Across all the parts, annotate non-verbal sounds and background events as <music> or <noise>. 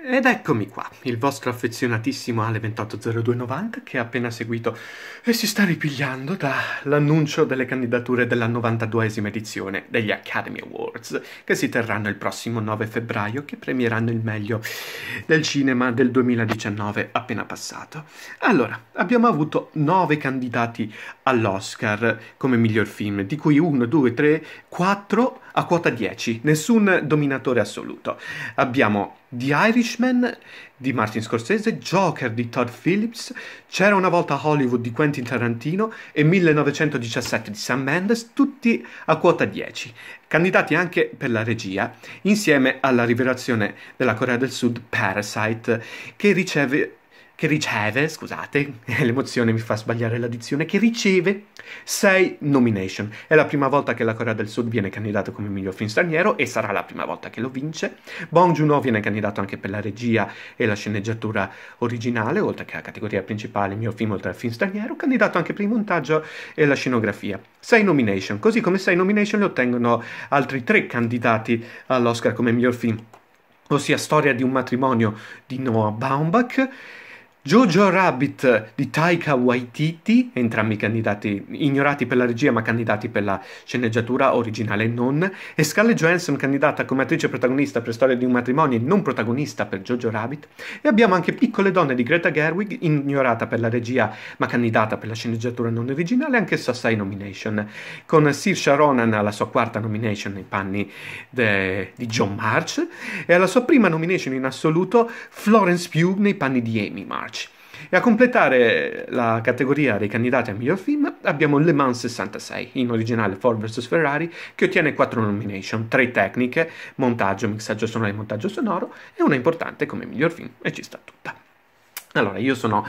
Ed eccomi qua, il vostro affezionatissimo Ale280290 che ha appena seguito e si sta ripigliando dall'annuncio delle candidature della 92esima edizione degli Academy Awards che si terranno il prossimo 9 febbraio che premieranno il meglio del cinema del 2019 appena passato. Allora, abbiamo avuto 9 candidati all'Oscar come miglior film, di cui 1, 2, 3, 4 a quota 10, nessun dominatore assoluto. Abbiamo The Irishman di Martin Scorsese, Joker di Todd Phillips, C'era una volta Hollywood di Quentin Tarantino e 1917 di Sam Mendes, tutti a quota 10, candidati anche per la regia, insieme alla rivelazione della Corea del Sud Parasite, che riceve che riceve, scusate, <laughs> l'emozione mi fa sbagliare la dizione, che riceve 6 nomination. È la prima volta che la Corea del Sud viene candidata come miglior film straniero e sarà la prima volta che lo vince. Bong Joon-ho viene candidato anche per la regia e la sceneggiatura originale, oltre che la categoria principale miglior film oltre al film straniero, candidato anche per il montaggio e la scenografia. 6 nomination, così come 6 nomination le ottengono altri 3 candidati all'Oscar come miglior film, ossia Storia di un matrimonio di Noah Baumbach, Jojo Rabbit di Taika Waititi, entrambi candidati, ignorati per la regia ma candidati per la sceneggiatura originale non, e Scarlett Johansson candidata come attrice protagonista per Storia di un matrimonio e non protagonista per Jojo Rabbit, e abbiamo anche Piccole donne di Greta Gerwig, ignorata per la regia ma candidata per la sceneggiatura non originale, anche Sassai nomination, con Saoirse Ronan alla sua quarta nomination nei panni de, di John March e alla sua prima nomination in assoluto Florence Pugh nei panni di Amy March. E a completare la categoria dei candidati al miglior film abbiamo Le Mans 66, in originale Ford vs Ferrari, che ottiene 4 nomination, 3 tecniche, montaggio, mixaggio sonoro e montaggio sonoro, e una importante come miglior film, e ci sta tutta. Allora, io sono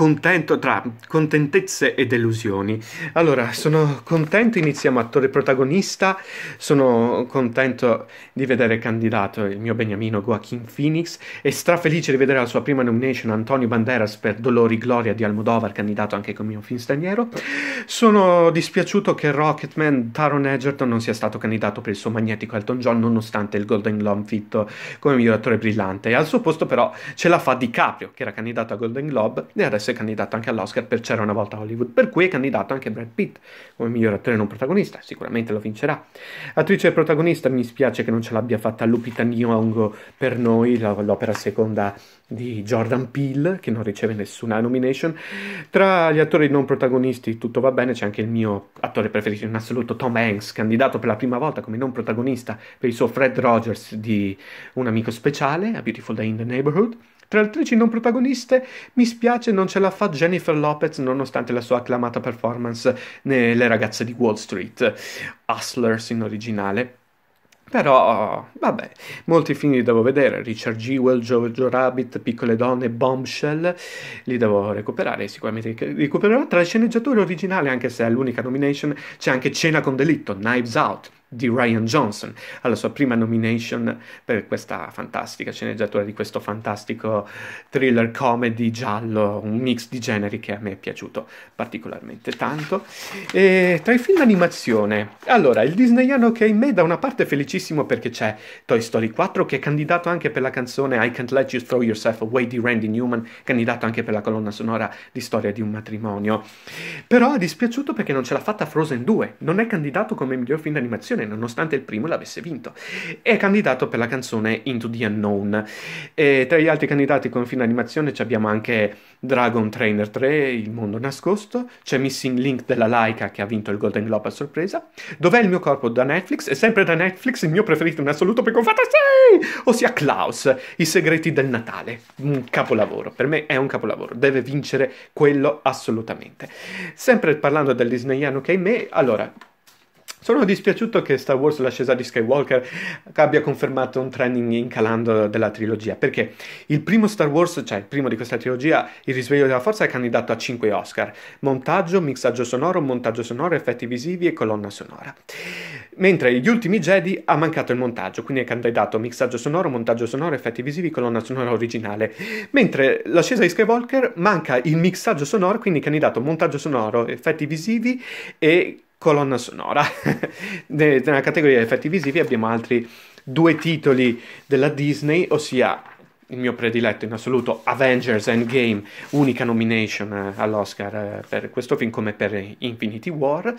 contento tra contentezze e delusioni. Allora, sono contento, iniziamo attore protagonista, sono contento di vedere candidato il mio beniamino Joaquin Phoenix e strafelice di vedere la sua prima nomination Antonio Banderas per Dolori Gloria di Almodovar, candidato anche come mio film straniero. Sono dispiaciuto che Rocketman Taron Egerton non sia stato candidato per il suo magnetico Elton John nonostante il Golden Globe fitto come miglior attore brillante. Al suo posto però ce la fa DiCaprio, che era candidato a Golden Globe e adesso forse candidato anche all'Oscar per C'era una volta Hollywood, per cui è candidato anche Brad Pitt come miglior attore non protagonista, sicuramente lo vincerà. Attrice e protagonista, mi spiace che non ce l'abbia fatta Lupita Nyong'o per noi, l'opera seconda di Jordan Peele, che non riceve nessuna nomination. Tra gli attori non protagonisti tutto va bene, c'è anche il mio attore preferito in assoluto, Tom Hanks, candidato per la prima volta come non protagonista per il suo Fred Rogers di Un amico speciale, A Beautiful Day in the Neighborhood. Tra le attrici non protagoniste, mi spiace non ce la fa Jennifer Lopez nonostante la sua acclamata performance nelle ragazze di Wall Street, Hustlers in originale. Però, vabbè, molti film li devo vedere, Richard Jewell, Jojo Rabbit, Piccole Donne, Bombshell, li devo recuperare, sicuramente recupererò. Tra le sceneggiature originali, anche se è l'unica nomination, c'è anche Cena con Delitto, Knives Out, di Ryan Johnson alla sua prima nomination per questa fantastica sceneggiatura di questo fantastico thriller comedy giallo, un mix di generi che a me è piaciuto particolarmente tanto. E tra i film animazione, allora il disneyano che è in me da una parte è felicissimo perché c'è Toy Story 4 che è candidato anche per la canzone I Can't Let You Throw Yourself Away di Randy Newman, candidato anche per la colonna sonora di Storia di un matrimonio. Però è dispiaciuto perché non ce l'ha fatta Frozen 2, non è candidato come miglior film d'animazione canzone nonostante il primo l'avesse vinto. È candidato per la canzone Into the Unknown. E tra gli altri candidati con film animazione abbiamo anche Dragon Trainer 3, Il mondo nascosto, c'è Missing Link della Laika che ha vinto il Golden Globe a sorpresa, Dov'è il mio corpo da Netflix? E sempre da Netflix il mio preferito in assoluto perché ho fatto 6! Ossia Klaus, I segreti del Natale. Un capolavoro, per me è un capolavoro, deve vincere quello assolutamente. Sempre parlando del disneyano che è in me, allora sono dispiaciuto che Star Wars l'ascesa di Skywalker abbia confermato un trending incalando della trilogia, perché il primo Star Wars, cioè il primo di questa trilogia, Il risveglio della forza, è candidato a 5 Oscar. Montaggio, mixaggio sonoro, montaggio sonoro, effetti visivi e colonna sonora. Mentre gli ultimi Jedi ha mancato il montaggio, quindi è candidato a mixaggio sonoro, montaggio sonoro, effetti visivi, colonna sonora originale. Mentre l'ascesa di Skywalker manca il mixaggio sonoro, quindi è candidato a montaggio sonoro, effetti visivi e colonna sonora. <laughs> Nella categoria effetti visivi abbiamo altri due titoli della Disney, ossia il mio prediletto in assoluto, Avengers Endgame, unica nomination eh, all'Oscar eh, per questo film come per Infinity War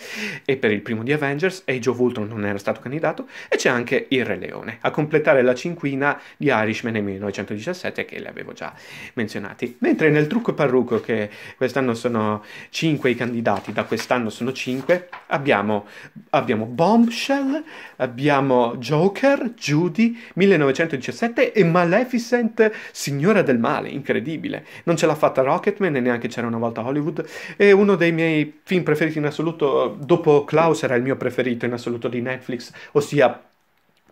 e per il primo di Avengers, Age of Ultron non era stato candidato, e c'è anche Il Re Leone, a completare la cinquina di Irishman nel 1917 che le avevo già menzionati. Mentre nel trucco parrucco, che quest'anno sono cinque i candidati, da quest'anno sono cinque, abbiamo, abbiamo Bombshell, abbiamo Joker, Judy, 1917 e Maleficent Rocket, signora del male, incredibile. Non ce l'ha fatta Rocketman e neanche c'era una volta Hollywood. E uno dei miei film preferiti in assoluto, dopo Klaus, era il mio preferito in assoluto di Netflix, ossia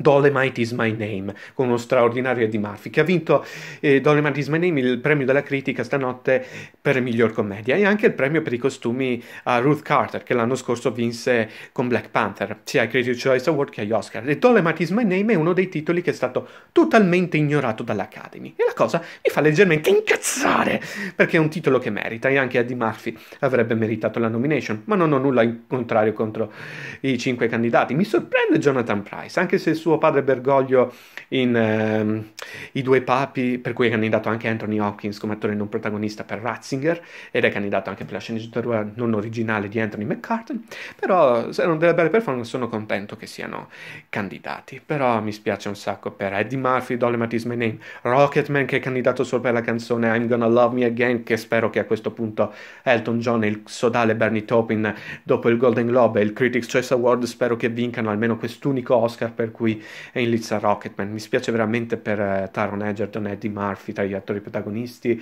Dolemite is my name, con uno straordinario Eddie Murphy, che ha vinto eh, Dolemite is my name, il premio della critica stanotte per miglior commedia e anche il premio per i costumi a Ruth Carter, che l'anno scorso vinse con Black Panther, sia ai Critics' Choice Award che agli Oscar. E Dolemite is my name è uno dei titoli che è stato totalmente ignorato dall'Academy. E la cosa mi fa leggermente incazzare, perché è un titolo che merita e anche Eddie Murphy avrebbe meritato la nomination, ma non ho nulla in contrario contro i cinque candidati. Mi sorprende Jonathan Price, anche se il suo suo padre Bergoglio in, ehm, i due papi, per cui è candidato anche Anthony Hopkins come attore non protagonista per Ratzinger ed è candidato anche per la sceneggiatura non originale di Anthony McCartan, però erano delle belle performance, sono contento che siano candidati, però mi spiace un sacco per Eddie Murphy, Dolomite is my name, Rocketman che è candidato solo per la canzone I'm Gonna Love Me Again, che spero che a questo punto Elton John e il sodale Bernie Taupin dopo il Golden Globe e il Critics' Choice Award spero che vincano almeno quest'unico Oscar per cui è in lizza Rocketman, mi spiace veramente per eh, eh, Taron Egerton e Eddie Murphy tra gli attori protagonisti,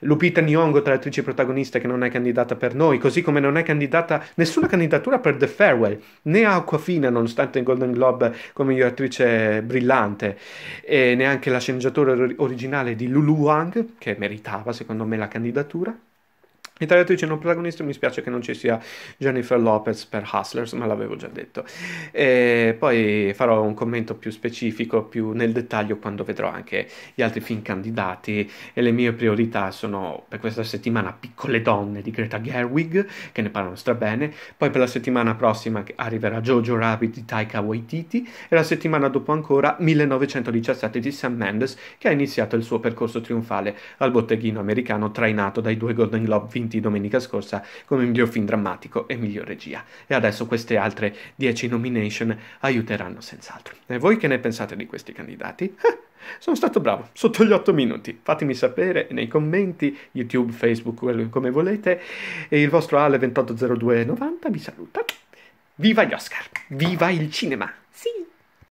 Lupita Nyong'o tra le attrici protagoniste che non è candidata per noi, così come non è candidata nessuna candidatura per The Farewell, né Aquafina nonostante il Golden Globe come miglior attrice brillante, e neanche la sceneggiatura originale di Lulu Wang che meritava secondo me la candidatura. Italia 13 non protagonista, mi spiace che non ci sia Jennifer Lopez per Hustlers, ma l'avevo già detto. E poi farò un commento più specifico, più nel dettaglio quando vedrò anche gli altri film candidati e le mie priorità sono per questa settimana Piccole donne di Greta Gerwig, che ne parlano strabene, poi per la settimana prossima arriverà Jojo Rabbit di Taika Waititi e la settimana dopo ancora 1917 di Sam Mendes, che ha iniziato il suo percorso trionfale al botteghino americano trainato dai due Golden Globe vincenti vinti domenica scorsa come miglior film drammatico e miglior regia. E adesso queste altre 10 nomination aiuteranno senz'altro. E voi che ne pensate di questi candidati? Eh, <laughs> sono stato bravo, sotto gli 8 minuti. Fatemi sapere nei commenti, YouTube, Facebook, come volete. E il vostro Ale280290 vi saluta. Viva gli Oscar! Viva il cinema! Sì!